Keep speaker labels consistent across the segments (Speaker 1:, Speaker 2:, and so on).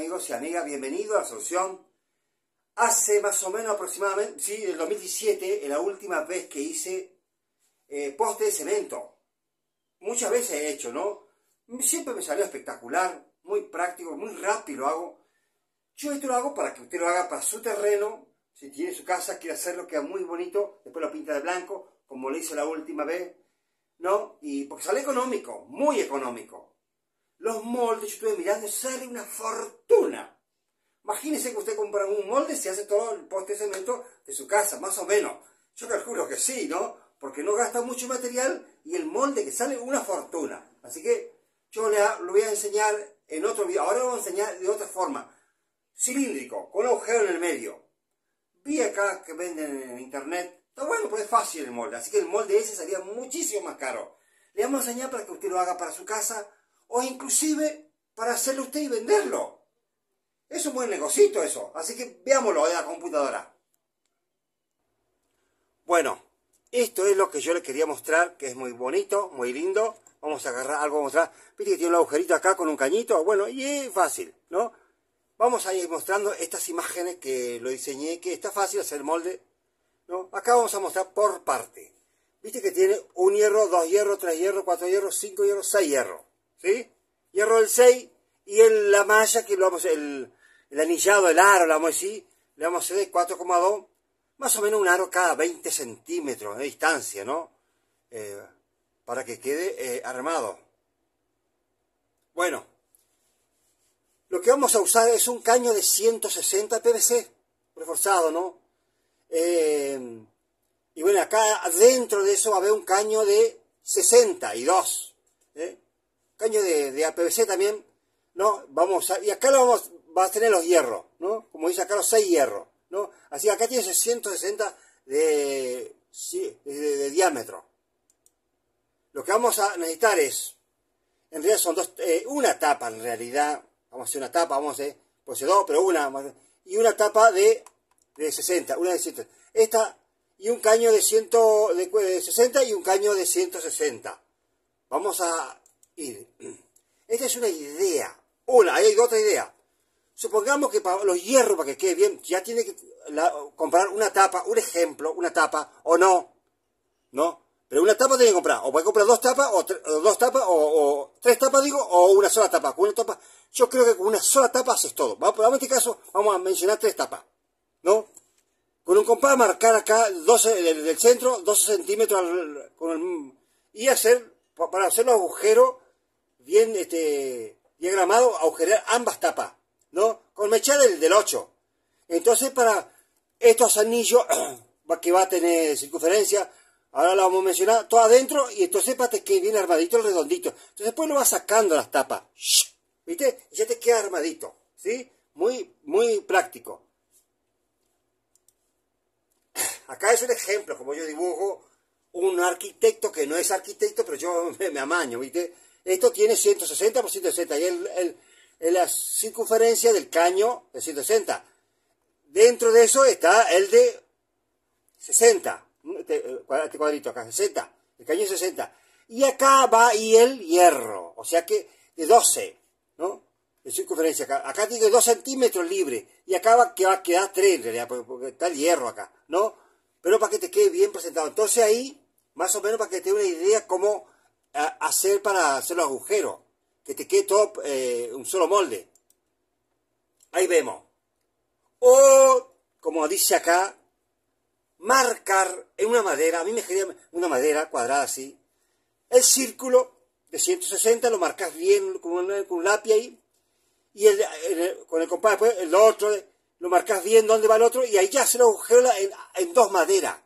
Speaker 1: amigos y amigas, bienvenido a solución, Hace más o menos aproximadamente, sí, el 2017, en la última vez que hice eh, poste de cemento. Muchas veces he hecho, ¿no? Siempre me salió espectacular, muy práctico, muy rápido lo hago. Yo esto lo hago para que usted lo haga para su terreno. Si tiene su casa, quiere hacerlo, queda muy bonito. Después lo pinta de blanco, como lo hice la última vez. ¿No? Y porque sale económico, muy económico. Los moldes, yo estuve mirando, sale una fortuna. Imagínese que usted compra un molde y se hace todo el poste de cemento de su casa, más o menos. Yo calculo que sí, ¿no? Porque no gasta mucho material y el molde que sale una fortuna. Así que yo le, lo voy a enseñar en otro video. Ahora lo voy a enseñar de otra forma. Cilíndrico, con agujero en el medio. Vi acá que venden en internet. Está bueno, pues es fácil el molde. Así que el molde ese sería muchísimo más caro. Le vamos a enseñar para que usted lo haga para su casa o inclusive para hacerlo usted y venderlo. Es un buen negocito eso, así que veámoslo de la computadora. Bueno, esto es lo que yo le quería mostrar, que es muy bonito, muy lindo. Vamos a agarrar algo, mostrar. Viste que tiene un agujerito acá con un cañito. Bueno, y es fácil, ¿no? Vamos a ir mostrando estas imágenes que lo diseñé, que está fácil hacer molde. ¿no? Acá vamos a mostrar por parte. Viste que tiene un hierro, dos hierros, tres hierros, cuatro hierros, cinco hierros, seis hierros. ¿sí? Y el 6 y en la malla que lo vamos, el, el anillado, el aro, lo vamos a decir, le vamos a hacer de 4,2, más o menos un aro cada 20 centímetros de distancia, ¿no? Eh, para que quede eh, armado. Bueno, lo que vamos a usar es un caño de 160 PVC, reforzado, ¿no? Eh, y bueno, acá dentro de eso va a haber un caño de 62, ¿eh? caño de, de APVC también, ¿no? Vamos a, y acá lo vamos, Va a tener los hierros, ¿no? Como dice acá los 6 hierros, ¿no? Así acá tiene 660 de, de, diámetro. Lo que vamos a necesitar es, en realidad son dos, eh, una tapa en realidad, vamos a hacer una tapa, vamos a hacer, pues dos, pero una, y una tapa de, de 60, una de 60. Esta, y un caño de, 160. de 60 y un caño de 160. Vamos a Esta es una idea. Hola, hay otra idea. Supongamos que para los hierros, para que quede bien, ya tiene que la, comprar una tapa, un ejemplo, una tapa, o no. ¿No? Pero una tapa tiene que comprar. O puede comprar dos tapas, o, dos tapas, o, tres tapas, digo, o una sola tapa. Con una tapa, yo creo que con una sola tapa haces todo. Vamos, en este caso, vamos a mencionar tres tapas. ¿No? Con un compás marcar acá del, centro 12 centímetros y hacer para hacer los agujeros bien este, gramado agujerear ambas tapas, ¿no? Con mecha del, 8. Entonces, para estos anillos que va a tener circunferencia, ahora lo vamos a mencionar, todo adentro, y entonces para que bien armadito el redondito. Entonces, después lo vas sacando las tapas, ¿viste? ya te queda armadito, ¿sí? Muy, muy práctico. Acá es un ejemplo, como yo dibujo un arquitecto que no es arquitecto, pero yo me, amaño, ¿viste? Esto tiene 160 por 160 y el, el, la circunferencia del caño de 160. Dentro de eso está el de 60, este, eh, este cuadrito acá, 60, el caño de 60. Y acá va y el hierro, o sea que de 12, ¿no? De circunferencia acá. Acá tiene 2 centímetros libre y acá va, que va a quedar 3 en realidad, porque está el hierro acá, ¿no? pero para que te quede bien presentado. Entonces ahí, más o menos para que te dé una idea cómo hacer para hacer los agujeros, que te quede todo eh, un solo molde. Ahí vemos. O, como dice acá, marcar en una madera, a mí me quería una madera cuadrada así, el círculo de 160, lo marcas bien con un, lápiz ahí, y con el compás pues, el otro, lo marcas bien dónde va el otro y ahí ya se lo agujero en, dos maderas,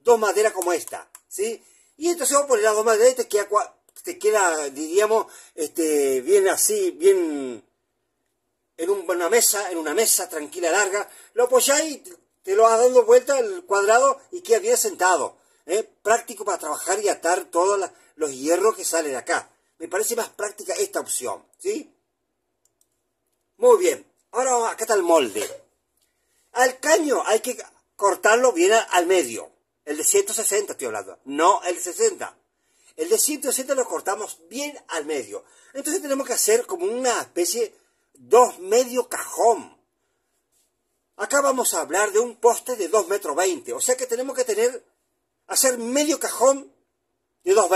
Speaker 1: dos maderas como esta, ¿sí? Y entonces vos pones las dos maderas y te queda, te queda diríamos, este, bien así, bien en una mesa, en una mesa tranquila, larga, lo apoyás y te lo vas dando vuelta al cuadrado y queda bien sentado. ¿eh? Práctico para trabajar y atar todos los hierros que salen de acá. Me parece más práctica esta opción, ¿sí? Muy bien, ahora acá está el molde. Al caño hay que cortarlo bien al medio. El de 160 estoy hablando, no el de 60. El de 160 lo cortamos bien al medio. Entonces tenemos que hacer como una especie dos medio cajón. Acá vamos a hablar de un poste de 2 metros 20. O sea que tenemos que tener, hacer medio cajón de 2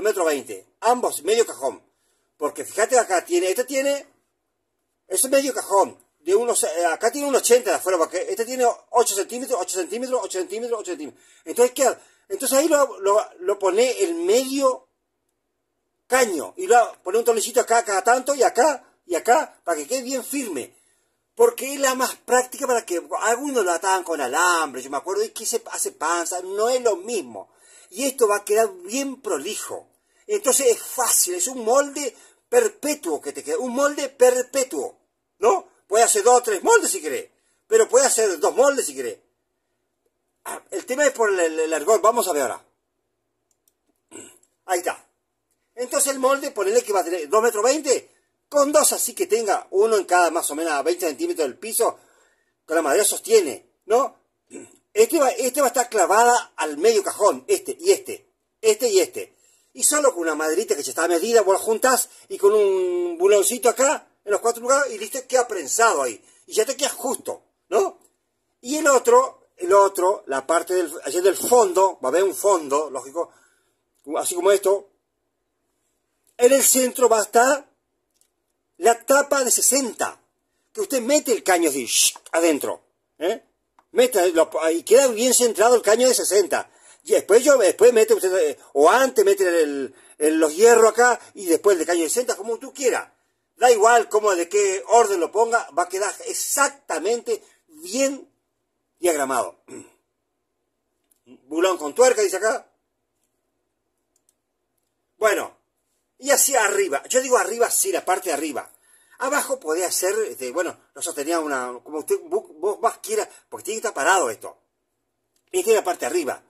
Speaker 1: metros, Ambos, medio cajón. Porque fíjate acá, tiene, este tiene, es medio cajón de eh, acá tiene un 80 de afuera, porque este tiene 8 centímetros, 8 centímetros, 8 centímetros, 8 centímetros. Entonces, Entonces ahí lo, pone el medio caño y lo pone un tornillito acá, cada tanto y acá y acá para que quede bien firme. Porque es la más práctica para que algunos lo ataban con alambre, yo me acuerdo, y que se hace panza, no es lo mismo. Y esto va a quedar bien prolijo. Entonces es fácil, es un molde perpetuo. hacer dos o tres moldes si quiere, pero puede hacer dos moldes si quiere. Ah, el tema es por el, el, vamos a ver ahora. Ahí está. Entonces el molde, ponerle que va a tener 2 metros 20, con dos así que tenga uno en cada más o menos a 20 centímetros del piso, con la madera sostiene, ¿no? Este va, este va a estar clavada al medio cajón, este y este, este y este. Y solo con una maderita que se está medida, por juntas y con un buloncito acá, en los cuatro lugares y listo, queda prensado ahí. Y ya te queda justo, ¿no? Y el otro, el otro, la parte del, allá del fondo, va a haber un fondo, lógico, así como esto. En el centro va a estar la tapa de 60, que usted mete el caño así, adentro, ¿eh? y queda bien centrado el caño de 60. Y después yo, después mete usted, eh, o antes mete el, los hierros acá, y después el caño de 60, como tú quieras da igual cómo, de qué orden lo ponga, va a quedar exactamente bien diagramado. Bulón con tuerca, dice acá. Bueno, y hacia arriba. Yo digo arriba, sí, la parte de arriba. Abajo podía hacer, este, bueno, nosotros tenía una, como usted vos, quiera, porque tiene que estar parado esto. Y tiene la parte de arriba.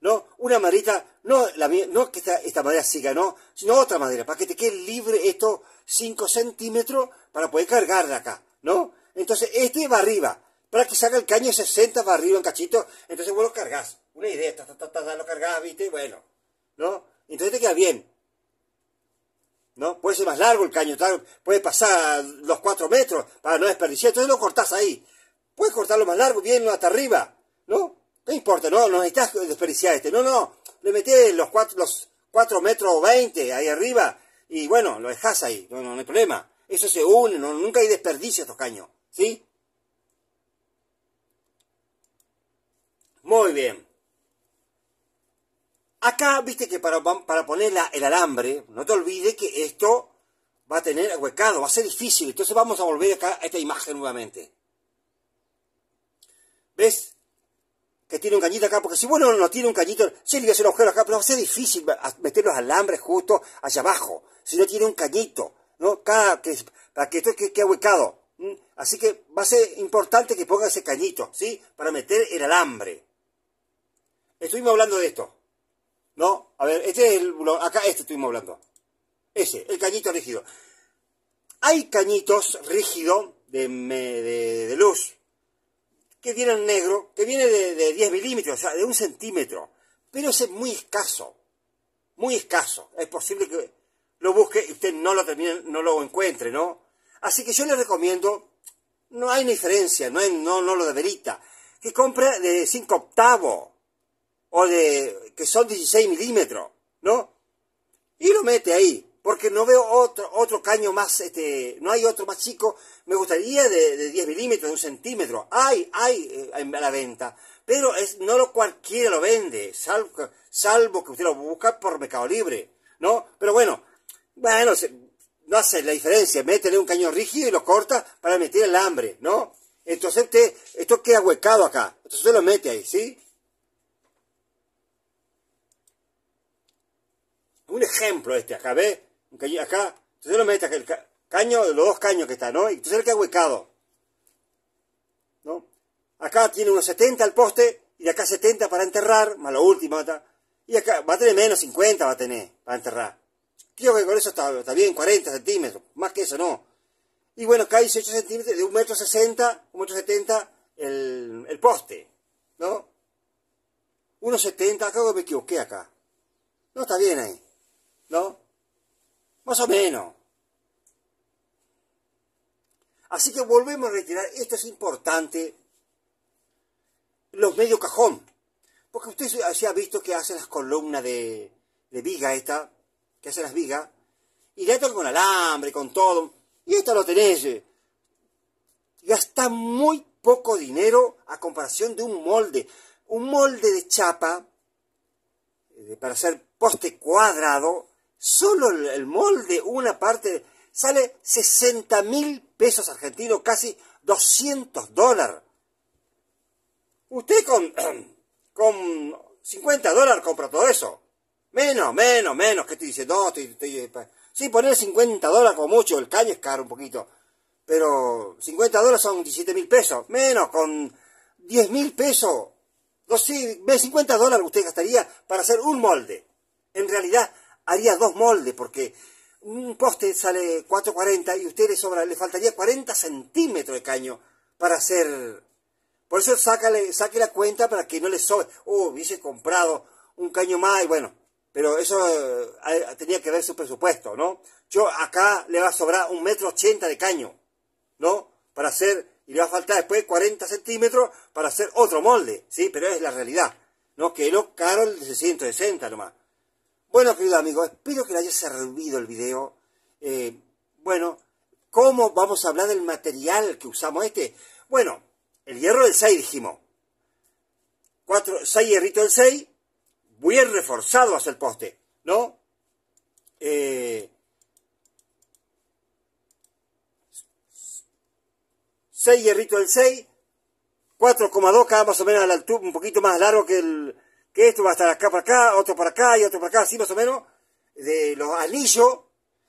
Speaker 1: ¿no? Una marita no, la, no que esta, esta, madera siga, ¿no? Sino otra madera, para que te quede libre estos 5 centímetros para poder de acá, ¿no? Entonces, este va arriba, para que salga el caño 60 para arriba en cachito, entonces vos lo cargas. Una idea, lo cargas, viste, bueno, ¿no? Entonces te queda bien. ¿No? Puede ser más largo el caño, puede pasar los 4 metros para no desperdiciar, entonces lo cortás ahí. Puedes cortarlo más largo, bien hasta arriba, ¿no? No importa, no, necesitas desperdiciar este. No, no, le metes los 4 los cuatro metros 20 ahí arriba y bueno, lo dejas ahí, no, hay problema. Eso se une, no, nunca hay desperdicio estos caños, ¿sí? Muy bien. Acá, viste que para, para poner el alambre, no te olvides que esto va a tener huecado, va a ser difícil. Entonces vamos a volver acá a esta imagen nuevamente. ¿Ves? que tiene un cañito acá, porque si bueno no tiene un cañito, sí le voy a hacer un agujero acá, pero va a ser difícil meter los alambres justo hacia abajo, si no tiene un cañito, ¿no? Cada, que, para que esto quede ahuecado. Así que va a ser importante que ponga ese cañito, ¿sí? Para meter el alambre. Estuvimos hablando de esto, ¿no? A ver, este es el, acá este estuvimos hablando. Ese, el cañito rígido. Hay cañitos rígidos de, de luz, que viene en negro, que viene de, 10 milímetros, o sea, de un centímetro. Pero ese es muy escaso, muy escaso. Es posible que lo busque y usted no lo, termine, no lo encuentre, ¿no? Así que yo le recomiendo, no hay diferencia, no, no, no lo deberita, que compre de 5 octavos o de que son 16 milímetros, ¿no? Y lo mete ahí porque no veo otro, otro caño más, este, no hay otro más chico, me gustaría de, 10 milímetros, de un centímetro, hay, hay eh, a la venta, pero no lo cualquiera lo vende, salvo, que usted lo busca por Mercado Libre, ¿no? Pero bueno, bueno, no hace la diferencia, mete un caño rígido y lo corta para meter el hambre, ¿no? Entonces usted, esto queda huecado acá, entonces usted lo mete ahí, ¿sí? Un ejemplo este acá, ¿ve? acá, entonces lo metes, el los dos caños que están, ¿no? Y entonces el que huecado, ¿no? Acá tiene unos 70 al poste, y de acá 70 para enterrar, más lo último, y acá va a tener menos 50, va a tener, para enterrar. Creo que con eso está, bien, 40 centímetros, más que eso no. Y bueno, acá hay 18 centímetros, de 1,60, metro 60, 70, el, poste, ¿no? 1,70, acá me equivoqué acá. No está bien ahí, ¿no? Más o menos. Así que volvemos a retirar, esto es importante, los medios cajón. Porque usted ya ha visto que hacen las columnas de, viga esta, que hace las vigas, y le hecho con alambre, con todo, y esta lo tenéis Gasta muy poco dinero a comparación de un molde. Un molde de chapa, para hacer poste cuadrado, solo el molde, una parte, sale 60 mil pesos argentinos, casi 200 dólares. Usted con, con 50 dólares compra todo eso. Menos, menos, menos. ¿Qué te dice? No, estoy, eh, sí, poner 50 dólares como mucho. El caño es caro un poquito. Pero 50 dólares son 17 mil pesos. Menos, con 10 mil pesos. 50 dólares usted gastaría para hacer un molde. En realidad, haría dos moldes, porque un poste sale 4,40 y a usted le, sobra, le faltaría 40 centímetros de caño para hacer... Por eso sácale, saque la cuenta para que no le sobre. Oh, hubiese comprado un caño más y bueno, pero eso eh, eh, tenía que ver su presupuesto, ¿no? Yo acá le va a sobrar un metro ochenta de caño, ¿no? Para hacer, y le va a faltar después 40 centímetros para hacer otro molde, ¿sí? Pero es la realidad, ¿no? Que no caro el de 660 nomás. Bueno, querido amigos, espero que le haya servido el video. Eh, bueno, ¿cómo vamos a hablar del material que usamos este? Bueno, el hierro del 6 dijimos. 6 hierritos del 6, bien reforzado hacia el poste, ¿no? Eh, 6 hierritos del 6, 4,2 cada más o menos a la altura, un poquito más largo que el, que esto va a estar acá para acá, otro para acá y otro para acá, así más o menos, de los anillos.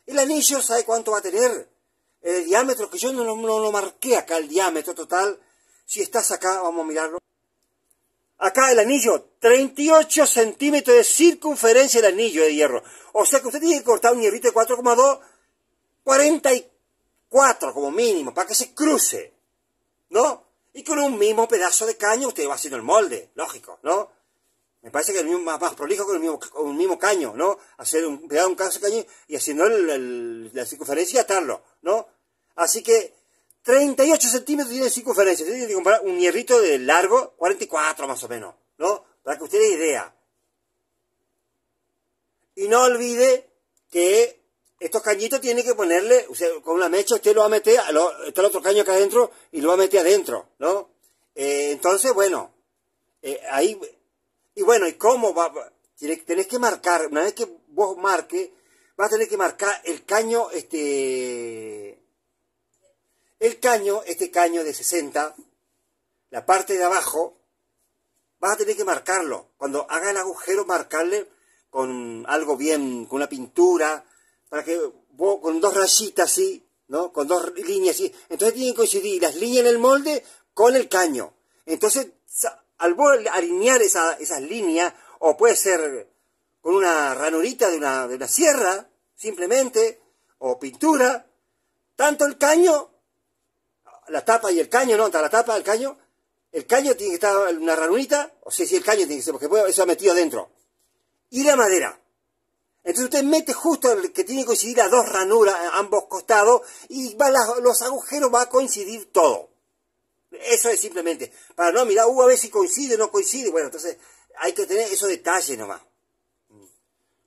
Speaker 1: El anillo, ¿sabe cuánto va a tener? El diámetro, que yo no, lo marqué acá, el diámetro total. Si estás acá, vamos a mirarlo. Acá el anillo, 38 centímetros de circunferencia el anillo de hierro. O sea que usted tiene que cortar un hierrito de 4,2, 44 como mínimo, para que se cruce. ¿No? Y con un mismo pedazo de caño usted va haciendo el molde, lógico, ¿no? Me parece que es más, prolijo con un mismo caño, ¿no? Hacer un, pegar un caño y haciendo la circunferencia y atarlo, ¿no? Así que 38 centímetros tiene circunferencia. Tiene que comprar un hierrito de largo, 44 más o menos, ¿no? Para que usted dé idea. Y no olvide que estos cañitos tiene que ponerle, o con una mecha usted lo va a meter, está el otro caño acá adentro y lo va a meter adentro, ¿no? Eh, entonces, bueno, eh, ahí y bueno, ¿y cómo va? Tenés que marcar, una vez que vos marque, vas a tener que marcar el caño, este, el caño, este caño de 60, la parte de abajo, vas a tener que marcarlo. Cuando haga el agujero, marcarle con algo bien, con una pintura, para que vos, con dos rayitas así, ¿no? Con dos líneas así. Entonces tienen que coincidir las líneas en el molde con el caño. Entonces al alinear esa, esas líneas, o puede ser con una ranurita de una, de una sierra, simplemente, o pintura, tanto el caño, la tapa y el caño, no, la tapa, el caño, el caño tiene que estar en una ranurita, o sea, si el caño tiene que ser, porque eso ha metido adentro, y la madera. Entonces usted mete justo el que tiene que coincidir a dos ranuras ambos costados y los agujeros va a coincidir todo. Eso es simplemente. Para no mirar, U a ver si coincide o no coincide. Bueno, entonces hay que tener esos detalles nomás.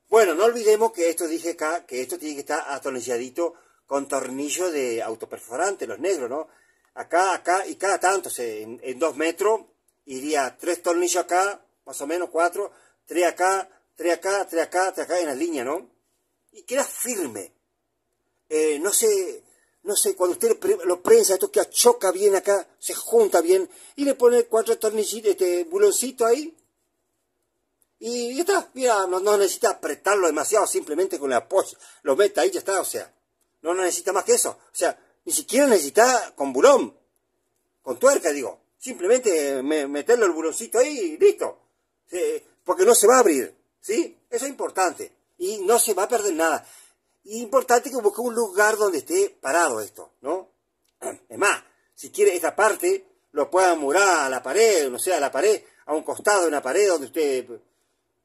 Speaker 1: Bueno, no olvidemos que esto dije acá, que esto tiene que estar atornilladito con tornillo de autoperforante, los negros, ¿no? Acá, acá y cada tanto, en, dos metros iría tres tornillos acá, más o menos cuatro, tres acá, tres acá, tres acá, tres acá en la línea, ¿no? Y queda firme. Eh, no se, no sé, cuando usted lo prensa, esto que choca bien acá, se junta bien, y le pone cuatro tornillitos, este buloncito ahí, y ya está, mira, no, necesita apretarlo demasiado, simplemente con el apoyo, lo mete ahí, ya está, o sea, no, necesita más que eso, o sea, ni siquiera necesita con bulón, con tuerca, digo, simplemente me, meterlo el buloncito ahí y listo, porque no se va a abrir, ¿sí? Eso es importante, y no se va a perder nada. Y importante que busque un lugar donde esté parado esto, ¿no? Es más, si quiere esta parte, lo pueda murar a la pared, no sé, a la pared, a un costado de una pared donde usted,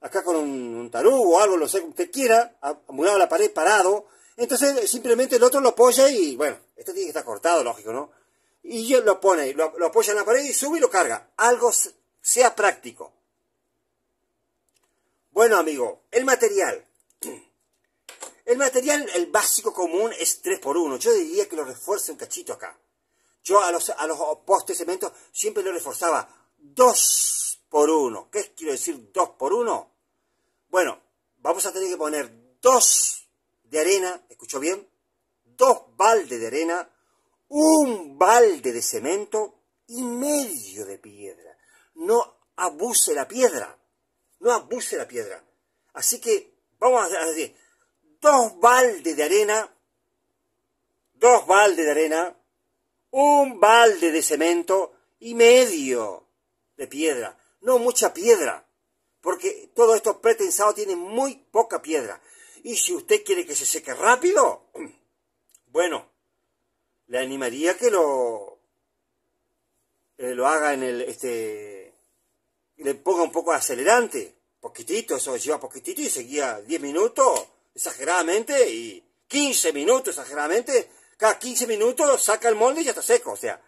Speaker 1: acá con un, tarú o algo, lo sé, que usted quiera, murado a la pared, parado. Entonces simplemente el otro lo apoya y, bueno, esto tiene que estar cortado, lógico, ¿no? Y lo pone, lo, lo apoya en la pared y sube y lo carga. Algo sea práctico. Bueno, amigo, el material. El material, el básico común, es 3 por 1 Yo diría que lo refuerce un cachito acá. Yo a los, a los postes de cemento siempre lo reforzaba 2 por ¿Qué quiero decir 2 por 1 Bueno, vamos a tener que poner dos de arena, ¿escuchó bien? Dos baldes de arena, un balde de cemento y medio de piedra. No abuse la piedra. No abuse la piedra. Así que vamos a decir, dos baldes de arena, dos baldes de arena, un balde de cemento y medio de piedra. No mucha piedra, porque todo esto pretensado tiene muy poca piedra. Y si usted quiere que se seque rápido, bueno, le animaría que lo, eh, lo haga en el, este, le ponga un poco de acelerante, poquitito, eso lleva poquitito y seguía 10 minutos exageradamente y 15 minutos exageradamente, cada 15 minutos saca el molde y ya está seco, o sea,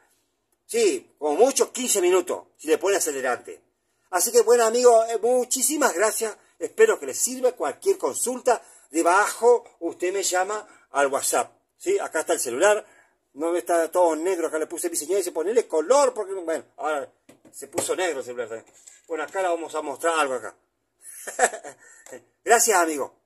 Speaker 1: sí, como mucho 15 minutos, si le pone acelerante. Así que bueno amigos, eh, muchísimas gracias, espero que les sirva cualquier consulta, debajo usted me llama al WhatsApp, ¿sí? Acá está el celular, no está todo negro, acá le puse mi señal y se ponele color, porque bueno, ahora se puso negro el celular Bueno, acá le vamos a mostrar algo acá. gracias amigo.